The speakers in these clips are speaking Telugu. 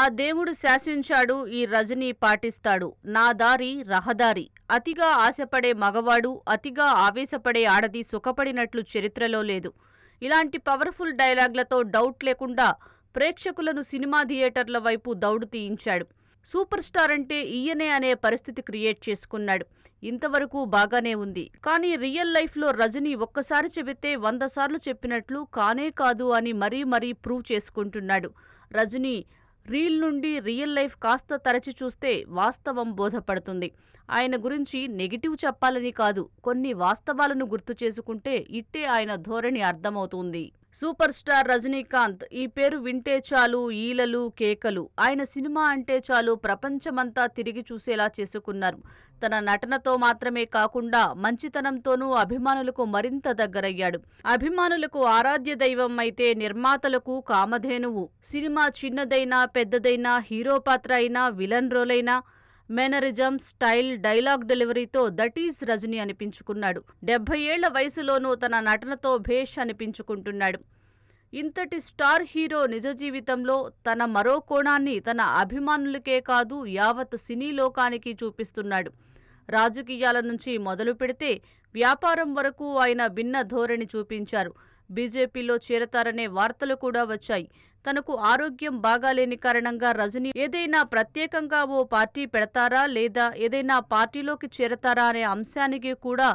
ఆ దేవుడు శాసించాడు ఈ రజని పాటిస్తాడు నా దారి రహదారి అతిగా ఆశపడే మగవాడు అతిగా ఆవేశపడే ఆడది సుఖపడినట్లు చరిత్రలో లేదు ఇలాంటి పవర్ఫుల్ డైలాగ్లతో డౌట్ లేకుండా ప్రేక్షకులను సినిమా థియేటర్ల వైపు దౌడు తీయించాడు సూపర్ స్టార్ అంటే ఈయనే అనే పరిస్థితి క్రియేట్ చేసుకున్నాడు ఇంతవరకు బాగానే ఉంది కానీ రియల్ లైఫ్లో రజనీ ఒక్కసారి చెబితే వంద సార్లు చెప్పినట్లు కానే కాదు అని మరీ మరీ ప్రూవ్ చేసుకుంటున్నాడు రజనీ రీల్ నుండి రియల్ లైఫ్ కాస్త తరచి చూస్తే వాస్తవం బోధపడుతుంది ఆయన గురించి నెగిటివ్ చెప్పాలని కాదు కొన్ని వాస్తవాలను గుర్తు చేసుకుంటే ఇట్టే ఆయన ధోరణి అర్థమవుతుంది సూపర్ స్టార్ రజనీకాంత్ ఈ పేరు వింటే చాలు ఈలలు కేకలు ఆయన సినిమా అంటే చాలు ప్రపంచమంతా తిరిగి చూసేలా చేసుకున్నారు తన నటనతో మాత్రమే కాకుండా మంచితనంతోనూ అభిమానులకు మరింత దగ్గరయ్యాడు అభిమానులకు ఆరాధ్య దైవం అయితే నిర్మాతలకు కామధేనువు సినిమా చిన్నదైనా పెద్దదైనా హీరో పాత్ర అయినా విలన్ రోలైనా మేనరిజం స్టైల్ డైలాగ్ డెలివరీతో దట్ ఈజ్ రజనీ అనిపించుకున్నాడు డెబ్బై ఏళ్ల వయసులోనూ తన నటనతో భేష్ అనిపించుకుంటున్నాడు ఇంతటి స్టార్ హీరో నిజ జీవితంలో తన మరో కోణాన్ని తన అభిమానులకే కాదు యావత్ సినీ లోకానికి చూపిస్తున్నాడు రాజకీయాల నుంచి మొదలు పెడితే వ్యాపారం వరకు ఆయన భిన్న ధోరణి చూపించారు బీజేపీలో చేరతారనే వార్తలు కూడా వచ్చాయి తనకు ఆరోగ్యం బాగాలేని కారణంగా రజనీ ఏదైనా ప్రత్యేకంగా ఓ పార్టీ పెడతారా లేదా ఏదైనా పార్టీలోకి చేరతారా అనే అంశానికి కూడా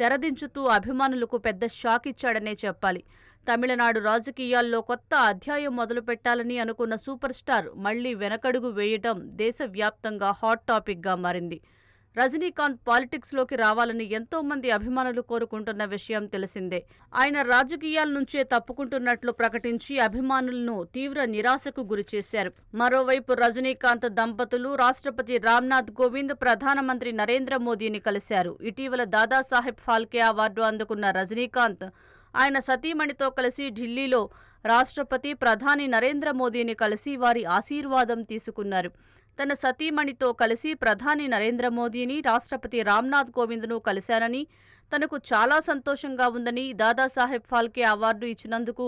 తెరదించుతూ అభిమానులకు పెద్ద షాక్ ఇచ్చాడనే చెప్పాలి తమిళనాడు రాజకీయాల్లో కొత్త అధ్యాయం మొదలు పెట్టాలని అనుకున్న సూపర్ స్టార్ మళ్లీ వెనకడుగు వేయడం దేశవ్యాప్తంగా హాట్ టాపిక్గా మారింది రజనీకాంత్ పాలిటిక్స్ లోకి రావాలని ఎంతో మంది అభిమానులు కోరుకుంటున్న విషయం తెలిసిందే ఆయన రాజకీయాల నుంచే తప్పుకుంటున్నట్లు ప్రకటించి అభిమానులను తీవ్ర నిరాశకు గురిచేశారు మరోవైపు రజనీకాంత్ దంపతులు రాష్ట్రపతి రామ్నాథ్ కోవింద్ ప్రధానమంత్రి నరేంద్ర మోదీని కలిశారు ఇటీవల దాదాసాహెబ్ ఫాల్కే అవార్డు అందుకున్న రజనీకాంత్ ఆయన సతీమణితో కలిసి ఢిల్లీలో రాష్ట్రపతి ప్రధాని నరేంద్ర మోదీని కలిసి వారి ఆశీర్వాదం తీసుకున్నారు తన సతీమణితో కలిసి ప్రధాని నరేంద్ర మోదీని రాష్ట్రపతి రామ్నాథ్ కోవింద్ను కలిశానని తనకు చాలా సంతోషంగా ఉందని దాదాసాహెబ్ ఫాల్కే అవార్డు ఇచ్చినందుకు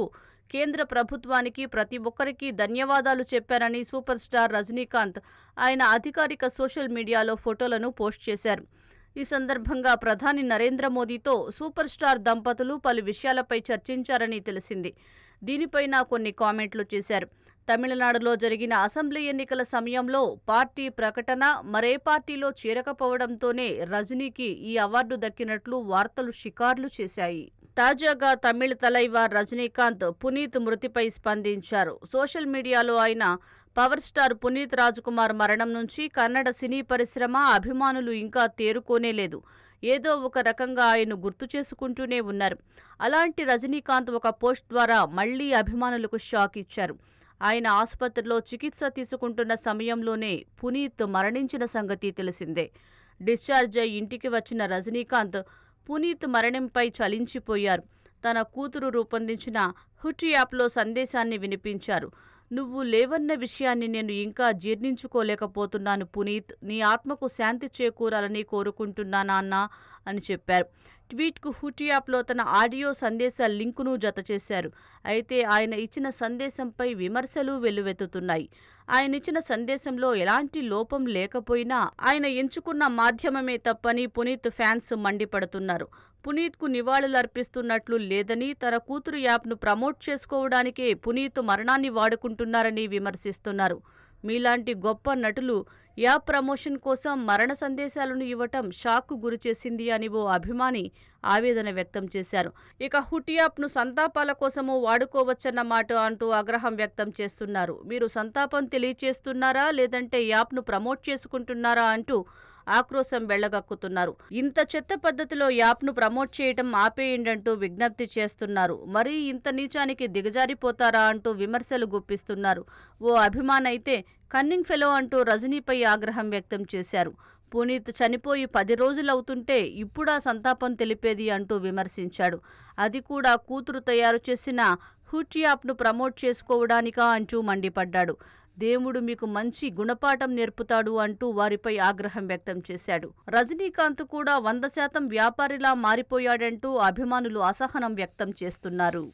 కేంద్ర ప్రభుత్వానికి ప్రతి ఒక్కరికి ధన్యవాదాలు చెప్పారని సూపర్ స్టార్ రజనీకాంత్ ఆయన అధికారిక సోషల్ మీడియాలో ఫోటోలను పోస్ట్ చేశారు ఈ సందర్భంగా ప్రధాని నరేంద్ర మోదీతో సూపర్ స్టార్ దంపతులు పలు విషయాలపై చర్చించారని తెలిసింది దీనిపై నా కొన్ని కామెంట్లు చేశారు తమిళనాడులో జరిగిన అసెంబ్లీ ఎన్నికల సమయంలో పార్టీ ప్రకటన మరే పార్టీలో చేరకపోవడంతోనే రజనీకి ఈ అవార్డు దక్కినట్లు వార్తలు షికార్లు చేశాయి తాజాగా తమిళ తలైవార్ రజనీకాంత్ పునీత్ మృతిపై స్పందించారు సోషల్ మీడియాలో ఆయన పవర్ స్టార్ పునీత్ కుమార్ మరణం నుంచి కన్నడ సినీ పరిశ్రమ అభిమానులు ఇంకా తేరుకోనేలేదు ఏదో ఒక రకంగా ఆయన గుర్తు చేసుకుంటూనే ఉన్నారు అలాంటి రజనీకాంత్ ఒక పోస్ట్ ద్వారా మళ్లీ అభిమానులకు షాక్ ఇచ్చారు ఆయన ఆసుపత్రిలో చికిత్స తీసుకుంటున్న సమయంలోనే పునీత్ మరణించిన సంగతి తెలిసిందే డిశ్చార్జ్ అయి ఇంటికి వచ్చిన రజనీకాంత్ పునీత్ మరణంపై చలించిపోయారు తన కూతురు రూపొందించిన హుట్ యాప్లో సందేశాన్ని వినిపించారు నువ్వు లేవన్న విషయాన్ని నేను ఇంకా జీర్ణించుకోలేకపోతున్నాను పునీత్ నీ ఆత్మకు శాంతి చేకూరాలని కోరుకుంటున్నానా అని చెప్పారు ట్వీట్ ట్వీట్కు హుటీ యాప్లో తన ఆడియో సందేశ లింకును చేశారు అయితే ఆయన ఇచ్చిన సందేశంపై విమర్శలు వెల్లువెత్తుతున్నాయి ఆయన ఇచ్చిన సందేశంలో ఎలాంటి లోపం లేకపోయినా ఆయన ఎంచుకున్న మాధ్యమమే తప్పని పునీత్ ఫ్యాన్స్ మండిపడుతున్నారు పునీత్కు నివాళులర్పిస్తున్నట్లు లేదని తన కూతురు యాప్ను ప్రమోట్ చేసుకోవడానికే పునీత్ మరణాన్ని వాడుకుంటున్నారని విమర్శిస్తున్నారు మీలాంటి గొప్ప నటులు యా ప్రమోషన్ కోసం మరణ సందేశాలను ఇవ్వటం షాక్ గురిచేసింది అని ఓ అభిమాని ఆవేదన వ్యక్తం చేశారు ఇక హుటియాప్ను సంతాపాల కోసము వాడుకోవచ్చన్న మాట అంటూ ఆగ్రహం వ్యక్తం చేస్తున్నారు మీరు సంతాపం తెలియచేస్తున్నారా లేదంటే యాప్ను ప్రమోట్ చేసుకుంటున్నారా అంటూ ఆక్రోశం వెళ్లగక్కుతున్నారు ఇంత చెత్త పద్ధతిలో యాప్ను ప్రమోట్ చేయడం ఆపేయండంటూ విజ్ఞప్తి చేస్తున్నారు మరీ ఇంత నీచానికి దిగజారిపోతారా అంటూ విమర్శలు గుప్పిస్తున్నారు ఓ అభిమానైతే కన్నింగ్ ఫెలో అంటూ రజనీపై ఆగ్రహం వ్యక్తం చేశారు పునీత్ చనిపోయి పది రోజులవుతుంటే ఇప్పుడా సంతాపం తెలిపేది అంటూ విమర్శించాడు అది కూడా కూతురు తయారు చేసిన హుట్ యాప్ను ప్రమోట్ చేసుకోవడానికా అంటూ మండిపడ్డాడు దేవుడు మీకు మంచి గుణపాఠం నేర్పుతాడు అంటూ వారిపై ఆగ్రహం వ్యక్తం చేశాడు రజనీకాంత్ కూడా వంద శాతం వ్యాపారిలా మారిపోయాడంటూ అభిమానులు అసహనం వ్యక్తం చేస్తున్నారు